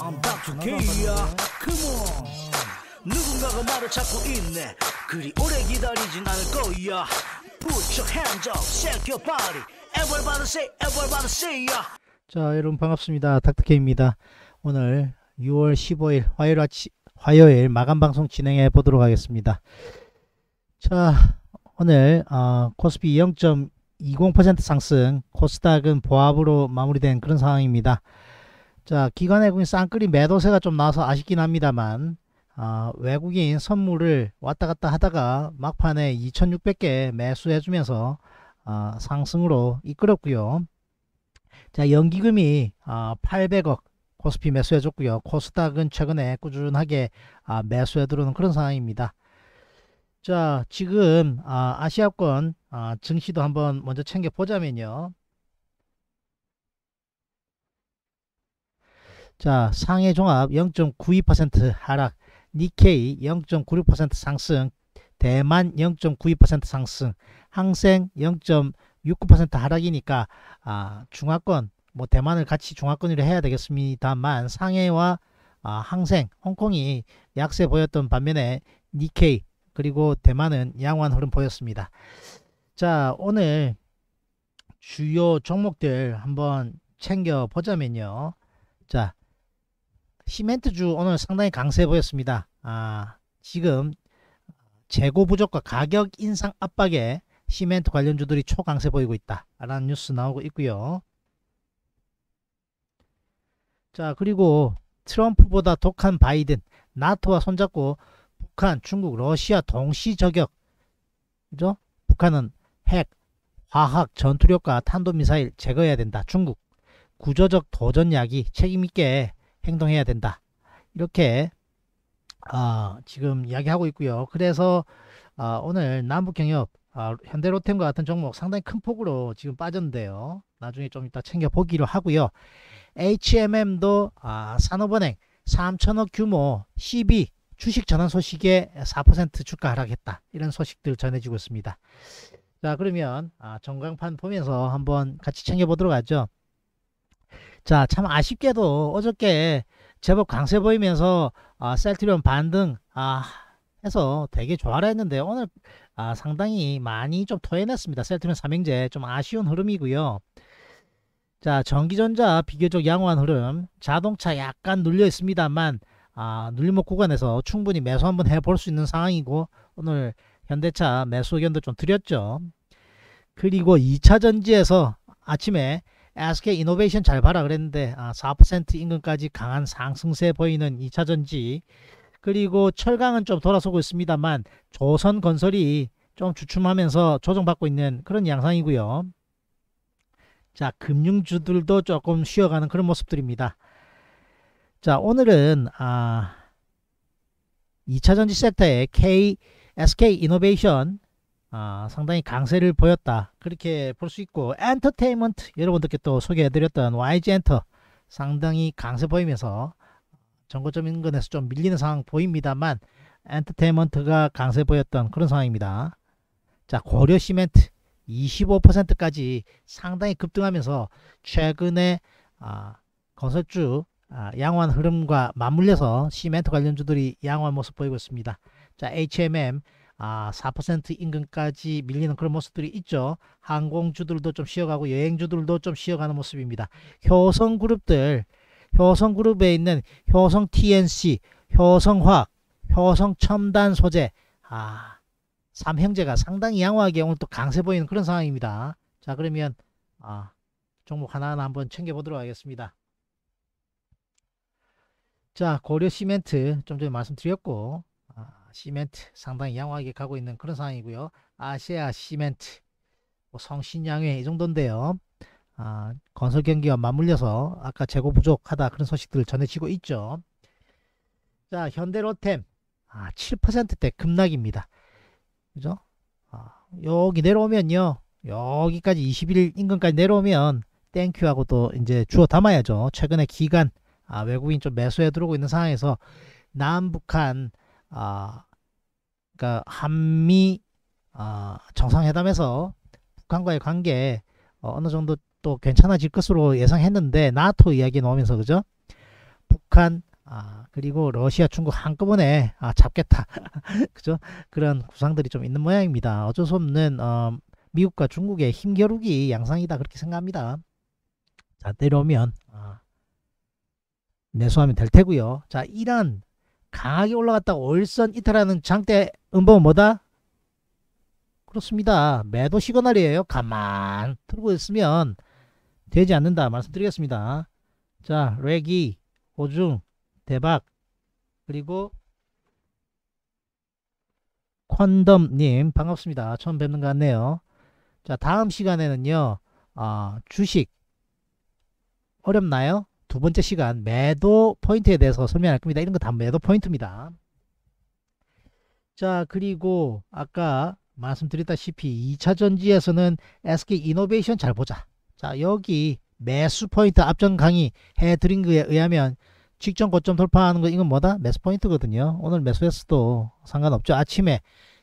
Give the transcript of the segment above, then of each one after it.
I'm back to K야 e Come on 누군가가 말을 찾고 있네 그리 오래 기다리진 않을 거야 Put your hands up, shake your body Everybody say, everybody say ya 자 여러분 반갑습니다 닥터케입니다 오늘 6월 15일 화요일 아침 화요일 마감 방송 진행해 보도록 하겠습니다. 자, 오늘 어, 코스피 0.20% 상승, 코스닥은 보합으로 마무리된 그런 상황입니다. 자, 기관외국인 쌍끌이 매도세가 좀 나와서 아쉽긴 합니다만 어, 외국인 선물을 왔다 갔다 하다가 막판에 2600개 매수해주면서 어, 상승으로 이끌었고요. 자, 연기금이 어, 아, 800억 코스피 매수해줬고요. 코스닥은 최근에 꾸준하게 아, 매수해 들어오는 그런 상황입니다. 자, 지금 아, 시아권 아, 증시도 한번 먼저 챙겨보자면요. 자, 상해 종합 0.92% 하락, 니케이 0.96% 상승, 대만 0.92% 상승, 항생 0.69% 하락이니까 아, 중화권 뭐 대만을 같이 중화권으로 해야 되겠습니다만 상해와 아, 항생, 홍콩이 약세 보였던 반면에 니케이 그리고 대만은 양호한 흐름 보였습니다. 자, 오늘 주요 종목들 한번 챙겨 보자면요. 자, 시멘트주 오늘 상당히 강세 보였습니다. 아, 지금 재고 부족과 가격 인상 압박에 시멘트 관련주들이 초강세 보이고 있다라는 뉴스 나오고 있고요. 자 그리고 트럼프보다 독한 바이든 나토와 손잡고 북한, 중국, 러시아 동시 저격 그죠? 북한은 핵, 화학, 전투력과 탄도미사일 제거해야 된다. 중국 구조적 도전 야기 책임있게 행동해야 된다. 이렇게 어, 지금 이야기하고 있고요. 그래서 어, 오늘 남북경협 어, 현대로템과 같은 종목 상당히 큰 폭으로 지금 빠졌는데요. 나중에 좀 이따 챙겨보기로 하고요. HMM도 아, 산업은행 3천억 규모 12 주식 전환 소식에 4% 주가 하락했다. 이런 소식들 전해지고 있습니다. 자 그러면 아, 전광판 보면서 한번 같이 챙겨보도록 하죠. 자, 참 아쉽게도 어저께 제법 강세 보이면서 아, 셀트리온 반등 아, 해서 되게 좋아라 했는데 오늘 아, 상당히 많이 좀 토해냈습니다. 셀트리온 삼행제 좀 아쉬운 흐름이고요. 자, 전기전자 비교적 양호한 흐름, 자동차 약간 눌려 있습니다만 아, 눌림목 구간에서 충분히 매수 한번 해볼 수 있는 상황이고 오늘 현대차 매수 의견도 좀 드렸죠. 그리고 2차전지에서 아침에 SK 이노베이션 잘 봐라 그랬는데 아, 4% 인근까지 강한 상승세 보이는 2차전지 그리고 철강은 좀 돌아서고 있습니다만 조선건설이 좀 주춤하면서 조정받고 있는 그런 양상이고요. 자 금융주들도 조금 쉬어가는 그런 모습들입니다. 자 오늘은 아 2차전지 섹터의 K, SK 이노베이션 아, 상당히 강세를 보였다. 그렇게 볼 수 있고 엔터테인먼트 여러분들께 또 소개해드렸던 YG 엔터 상당히 강세 보이면서 전고점 인근에서 좀 밀리는 상황 보입니다만 엔터테인먼트가 강세 보였던 그런 상황입니다. 자 고려시멘트 25%까지 상당히 급등하면서 최근에 아, 건설주 아, 양호한 흐름과 맞물려서 시멘트 관련주들이 양호한 모습 보이고 있습니다. 자 HMM 아, 4% 임금까지 밀리는 그런 모습들이 있죠. 항공주들도 좀 쉬어가고 여행주들도 좀 쉬어가는 모습입니다. 효성그룹들, 효성그룹에 있는 효성 TNC, 효성화학, 효성첨단 소재, 아, 삼형제가 상당히 양호하게 오늘 또 강세 보이는 그런 상황입니다. 자, 그러면 아, 종목 하나하나 한번 챙겨보도록 하겠습니다. 자, 고려시멘트 좀 전에 말씀드렸고 시멘트 상당히 양호하게 가고 있는 그런 상황이고요. 아시아 시멘트 뭐 성신양회 이 정도인데요. 아, 건설 경기와 맞물려서 아까 재고 부족하다 그런 소식들을 전해지고 있죠. 자 현대로템 아, 7%대 급락입니다. 그죠? 아, 여기 내려오면요. 여기까지 21일 인근까지 내려오면 땡큐하고 또 이제 주워 담아야죠. 최근에 기간 아, 외국인 좀 매수해 들어오고 있는 상황에서 남북한 아, 그러니까 한미 아, 정상회담에서 북한과의 관계 어, 느 정도 또 괜찮아질 것으로 예상했는데 나토 이야기 나오면서 그죠? 북한 아, 그리고 러시아, 중국 한꺼번에 아, 잡겠다. 그죠? 그런 구상들이 좀 있는 모양입니다. 어쩔 수 없는 어, 미국과 중국의 힘겨루기 양상이다 그렇게 생각합니다. 자, 내려오면 아, 내수하면될 테고요. 자, 이란 강하게 올라갔다가 월선 이탈하는 장대 음봉은 뭐다? 그렇습니다. 매도 시그널이에요. 가만 들고 있으면 되지 않는다 말씀드리겠습니다. 자 레기, 호중 대박 그리고 퀀덤님 반갑습니다. 처음 뵙는 것 같네요. 자 다음 시간에는요. 아, 주식 어렵나요? 두 번째 시간 매도 포인트에 대해서 설명할 겁니다. 이런 거 다 매도 포인트입니다. 자 그리고 아까 말씀드렸다시피 2차전지에서는 SK이노베이션 잘 보자. 자 여기 매수 포인트 앞전 강의 해드린 거에 의하면 직전 고점 돌파하는 거 이건 뭐다? 매수 포인트거든요. 오늘 매수했어도 상관없죠. 아침에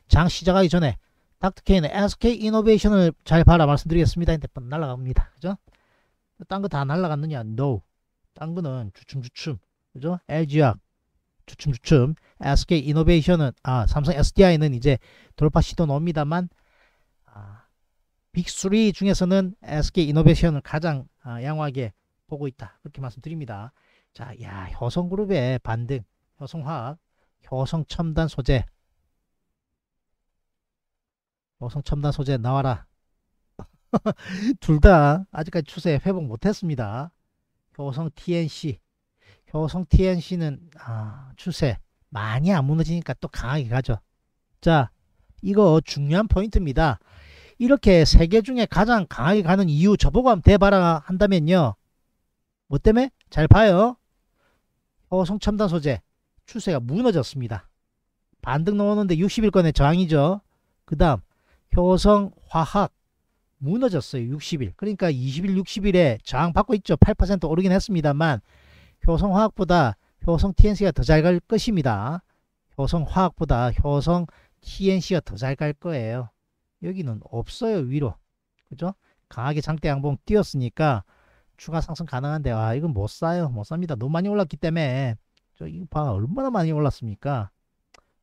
장 시작하기 전에 닥터케인의 SK이노베이션을 잘 봐라 말씀드리겠습니다. 근데 날라갑니다. 그죠? 딴 거 다 날라갔느냐? No. 딴 거는 주춤주춤 그죠? LG학 주춤주춤 SK 이노베이션은 아 삼성 SDI는 이제 돌파 시도 옵니다만 아, 빅3 중에서는 SK 이노베이션을 가장 아, 양호하게 보고 있다 그렇게 말씀드립니다 자, 야 효성그룹의 반등 효성화학 효성첨단 소재 효성첨단 소재 나와라 둘 다 아직까지 추세 회복 못했습니다 효성 TNC. 효성 TNC는 아, 추세 많이 안 무너지니까 또 강하게 가죠. 자, 이거 중요한 포인트입니다. 이렇게 세 개 중에 가장 강하게 가는 이유 저보고 한번 대봐라 한다면요. 뭐 때문에? 잘 봐요. 효성 첨단 소재 추세가 무너졌습니다. 반등 나었는데 60일권의 저항이죠. 그 다음 효성 화학 무너졌어요. 60일. 그러니까 20일, 60일에 저항받고 있죠. 8% 오르긴 했습니다만 효성화학보다 효성 TNC가 더 잘 갈 것입니다. 효성화학보다 효성 TNC가 더 잘 갈 거예요. 여기는 없어요. 위로. 그죠? 강하게 장대 양봉 뛰었으니까 추가 상승 가능한데 아 이건 못 사요. 못 삽니다. 너무 많이 올랐기 때문에 저 이거 봐 얼마나 많이 올랐습니까?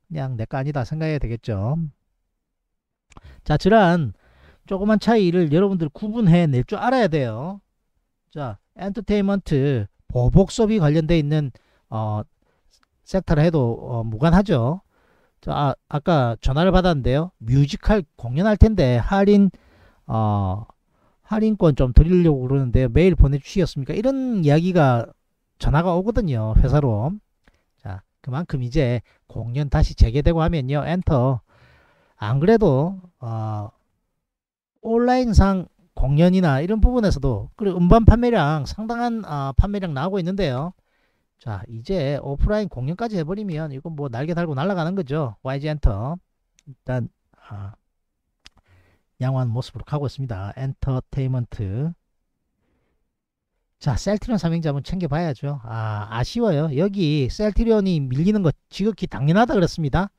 그냥 내 거 아니다 생각해야 되겠죠. 자, 지난 조그만 차이를 여러분들 구분해 낼 줄 알아야 돼요. 자, 엔터테인먼트 보복 수이 관련돼 있는 어, 섹터를 해도 어, 무관하죠. 자, 아, 아까 전화를 받았는데요. 뮤지컬 공연할 텐데 할인 어, 할인권 좀 드리려고 그러는데 메일 보내주시겠습니까? 이런 이야기가 전화가 오거든요. 회사로. 자, 그만큼 이제 공연 다시 재개되고 하면요. 엔터. 안 그래도 어, 온라인상 공연이나 이런 부분에서도 그리고 음반 판매량 상당한 아, 판매량 나오고 있는데요. 자 이제 오프라인 공연까지 해버리면 이건 뭐 날개 달고 날아가는 거죠. YG 엔터 일단 아, 양호한 모습으로 가고 있습니다. 엔터테인먼트 자 셀트리온 삼행제 한번 챙겨봐야죠. 아 아쉬워요. 여기 셀트리온이 밀리는 것 지극히 당연하다 그랬습니다.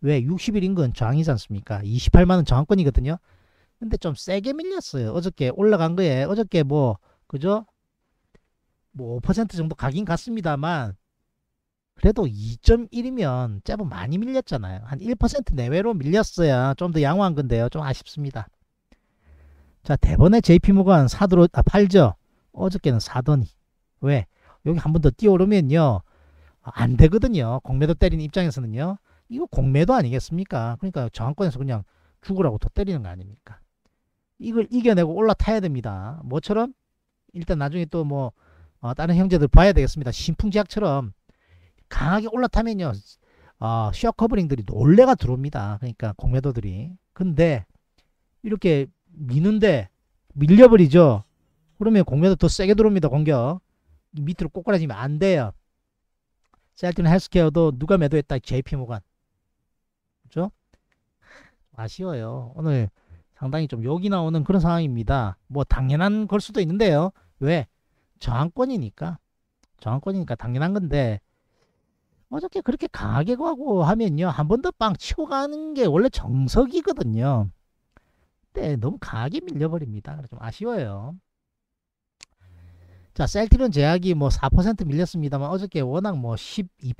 왜 60일 인근 저항이지 않습니까? 28만원 저항권이거든요. 근데 좀 세게 밀렸어요. 어저께 올라간 거에 어저께 뭐 그죠? 뭐 5% 정도 가긴 갔습니다만 그래도 2.1이면 짧은 많이 밀렸잖아요. 한 1% 내외로 밀렸어야 좀 더 양호한 건데요. 좀 아쉽습니다. 자, 대번에 JP모건 사도어 아, 팔죠. 어저께는 사더니 왜? 여기 한 번 더 뛰어오르면요. 안 되거든요. 공매도 때리는 입장에서는요. 이거 공매도 아니겠습니까? 그러니까 저항권에서 그냥 죽으라고 더 때리는 거 아닙니까? 이걸 이겨내고 올라타야 됩니다. 뭐처럼? 일단 나중에 또뭐 어, 다른 형제들 봐야 되겠습니다. 신풍지약처럼 강하게 올라타면요. 어, 슈어 커버링들이 놀래가 들어옵니다. 그러니까 공매도들이. 근데 이렇게 미는데 밀려버리죠. 그러면 공매도 더 세게 들어옵니다. 공격. 밑으로 꼬꾸라지면 안 돼요. 셀틴 헬스케어도 누가 매도했다. JP 모간. 그죠? 아쉬워요. 오늘 상당히 좀 욕이 나오는 그런 상황입니다. 뭐 당연한 걸 수도 있는데요. 왜? 저항권이니까. 저항권이니까 당연한 건데 어저께 그렇게 강하게 가고 하면요. 한 번 더 빵 치고 가는 게 원래 정석이거든요. 근데 네, 너무 강하게 밀려버립니다. 좀 아쉬워요. 자, 셀티론 제약이 뭐 4% 밀렸습니다만 어저께 워낙 뭐 1 2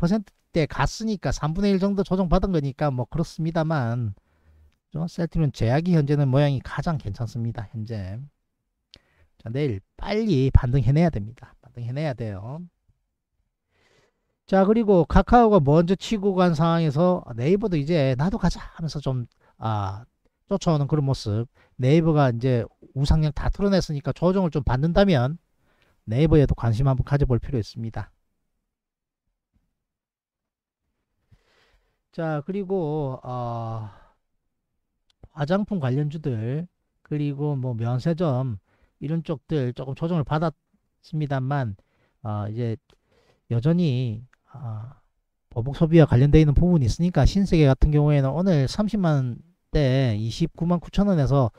때 갔으니까 3분의 1 정도 조정받은 거니까 뭐 그렇습니다만 세트리 제약이 현재는 모양이 가장 괜찮습니다. 현재. 자, 내일 빨리 반등해내야 됩니다. 반등해내야 돼요. 자, 그리고 카카오가 먼저 치고 간 상황에서 네이버도 이제 나도 가자 하면서 좀, 아, 쫓아오는 그런 모습. 네이버가 이제 우상향 다틀어냈으니까 조정을 좀 받는다면 네이버에도 관심 한번 가져볼 필요 있습니다. 자, 그리고, 어, 화장품 관련주들 그리고 뭐 면세점 이런 쪽들 조금 조정을 받았습니다만 어, 이제 여전히 어, 보복 소비와 관련되어 있는 부분이 있으니까 신세계 같은 경우에는 오늘 30만 때 29만 9천 원에서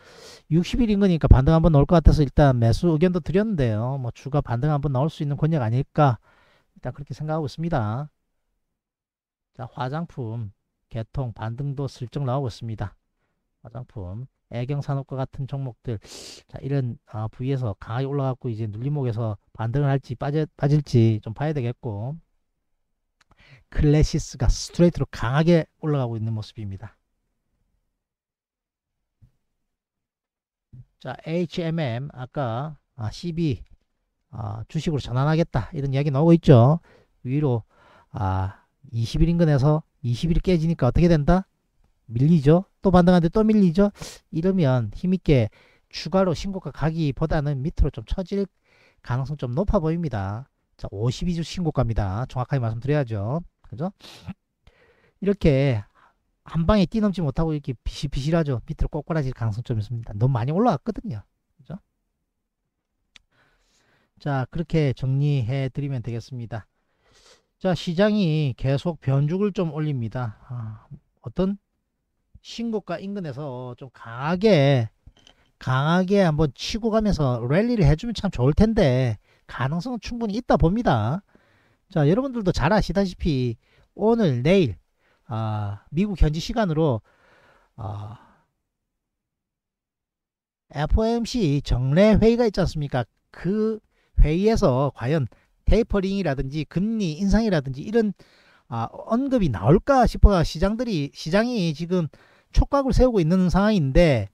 60일 인거니까 반등 한번 나올 것 같아서 일단 매수 의견도 드렸는데요. 뭐추가 반등 한번 나올 수 있는 권역 아닐까 일단 그렇게 생각하고 있습니다. 자 화장품 개통 반등도 슬쩍 나오고 있습니다. 화장품, 애경산업과 같은 종목들 자, 이런 아, 부위에서 강하게 올라갔고 이제 눌림목에서 반등을 할지 빠져, 빠질지 좀 봐야 되겠고 클래시스가 스트레이트로 강하게 올라가고 있는 모습입니다. 자 HMM 아까 아, CB 아, 주식으로 전환하겠다 이런 이야기 나오고 있죠. 위로 아, 20일 인근에서 20일 깨지니까 어떻게 된다? 밀리죠. 또 반등하는데 또 밀리죠. 이러면 힘있게 추가로 신고가 가기보다는 밑으로 좀 처질 가능성 좀 높아 보입니다. 자, 52주 신고가입니다. 정확하게 말씀드려야죠. 그죠? 이렇게 한 방에 뛰넘지 못하고 이렇게 비실비실하죠. 밑으로 꼬꾸라질 가능성 좀 있습니다. 너무 많이 올라왔거든요. 그죠? 자, 그렇게 정리해 드리면 되겠습니다. 자, 시장이 계속 변죽을 좀 올립니다. 아, 어떤 신고가 인근에서 좀 강하게 강하게 한번 치고 가면서 랠리를 해주면 참 좋을 텐데 가능성은 충분히 있다 봅니다. 자 여러분들도 잘 아시다시피 오늘 내일 아, 미국 현지 시간으로 아, FOMC 정례 회의가 있지 않습니까? 그 회의에서 과연 테이퍼링이라든지 금리 인상이라든지 이런 아, 언급이 나올까 싶어 시장들이 시장이 지금 촉각을 세우고 있는 상황인데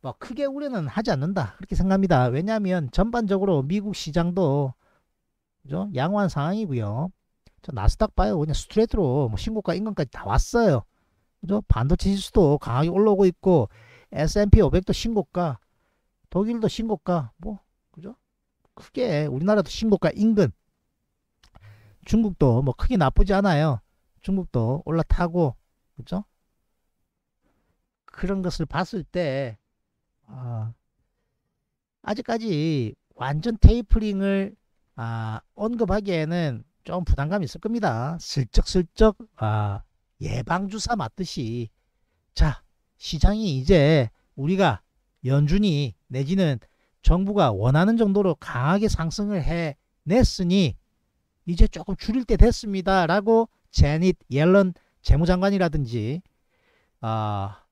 뭐 크게 우려는 하지 않는다 그렇게 생각합니다. 왜냐하면 전반적으로 미국 시장도 그죠? 양호한 상황이고요. 저 나스닥 봐요. 그냥 스트레이트로 뭐 신고가 인근까지 다 왔어요. 그죠? 반도체 지수도 강하게 올라오고 있고 S&P 500도 신고가 독일도 신고가 뭐 그죠? 크게 우리나라도 신고가 인근 중국도 뭐 크게 나쁘지 않아요. 중국도 올라타고 그죠? 그런 것을 봤을 때 아, 아직까지 완전 테이프링을 아, 언급하기에는 좀 부담감이 있을 겁니다. 슬쩍슬쩍 아, 예방주사 맞듯이 자 시장이 이제 우리가 연준이 내지는 정부가 원하는 정도로 강하게 상승을 해냈으니 이제 조금 줄일 때 됐습니다. 라고 제닛 옐런 재무장관이라든지 아,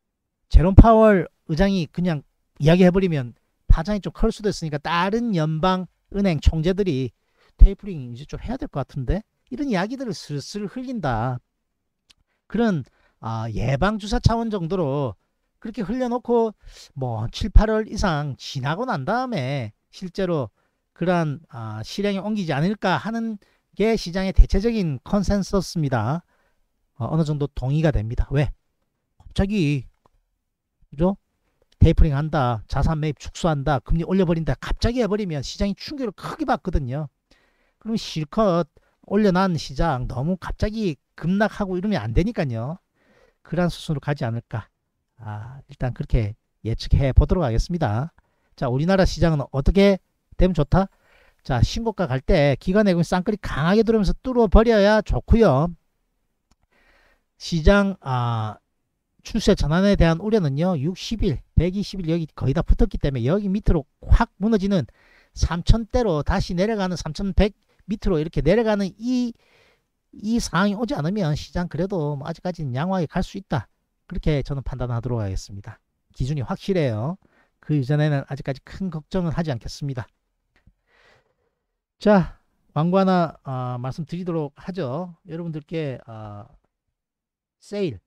제롬 파월 의장이 그냥 이야기해버리면 파장이 좀 클 수도 있으니까 다른 연방 은행 총재들이 테이프링 이제 좀 해야 될 것 같은데 이런 이야기들을 슬슬 흘린다. 그런 아, 예방 주사 차원 정도로 그렇게 흘려놓고 뭐 7, 8월 이상 지나고 난 다음에 실제로 그러한 아, 실행에 옮기지 않을까 하는 게 시장의 대체적인 컨센서스입니다. 어, 어느 정도 동의가 됩니다. 왜? 갑자기 그죠? 테이프링 한다. 자산 매입 축소한다. 금리 올려버린다. 갑자기 해버리면 시장이 충격을 크게 받거든요. 그럼 실컷 올려난 시장 너무 갑자기 급락하고 이러면 안 되니까요. 그러한 수순으로 가지 않을까. 아, 일단 그렇게 예측해 보도록 하겠습니다. 자, 우리나라 시장은 어떻게 되면 좋다? 자, 신고가 갈 때 기관예금 쌍끌이 강하게 들어오면서 뚫어버려야 좋고요. 시장, 아, 추세 전환에 대한 우려는요. 60일, 120일 여기 거의 다 붙었기 때문에 여기 밑으로 확 무너지는 3천대로 다시 내려가는 3,100 밑으로 이렇게 내려가는 이, 이 상황이 오지 않으면 시장 그래도 뭐 아직까지는 양호하게 갈 수 있다. 그렇게 저는 판단하도록 하겠습니다. 기준이 확실해요. 그 이전에는 아직까지 큰 걱정은 하지 않겠습니다. 자, 광고 하나 어, 말씀드리도록 하죠. 여러분들께 어, 세일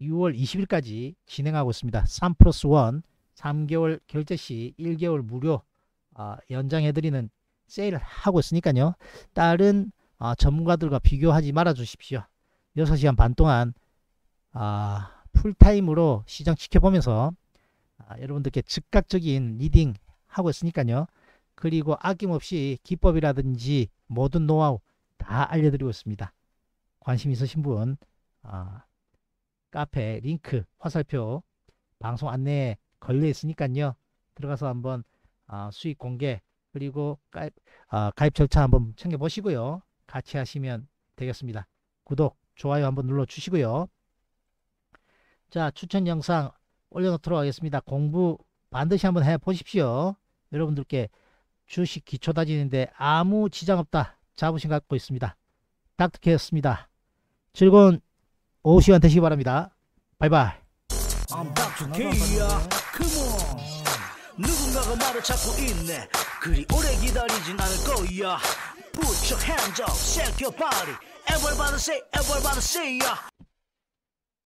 6월 20일까지 진행하고 있습니다. 3 플러스 1 3개월 결제 시 1개월 무료 아, 연장해드리는 세일을 하고 있으니까요. 다른 아, 전문가들과 비교하지 말아 주십시오. 6시간 반 동안 아, 풀타임으로 시장 지켜보면서 여러분들께 즉각적인 리딩 하고 있으니까요. 그리고 아낌없이 기법이라든지 모든 노하우 다 알려드리고 있습니다. 관심 있으신 분 아, 카페 링크 화살표 방송 안내에 걸려 있으니까요. 들어가서 한번 아, 수익 공개 그리고 가입, 아, 가입 절차 한번 챙겨 보시고요. 같이 하시면 되겠습니다. 구독, 좋아요 한번 눌러 주시고요. 자, 추천 영상 올려놓도록 하겠습니다. 공부 반드시 한번 해 보십시오. 여러분들께 주식 기초 다지는데 아무 지장 없다. 자부심 갖고 있습니다. 닥터케였습니다. 즐거운 오후 시간 되시기 바랍니다. 바이바이. 누군가가 말을 찾고 있네 그리 오래 기다리진 않을 거야 Put your hands up, shake your body Everybody say, everybody say yeah.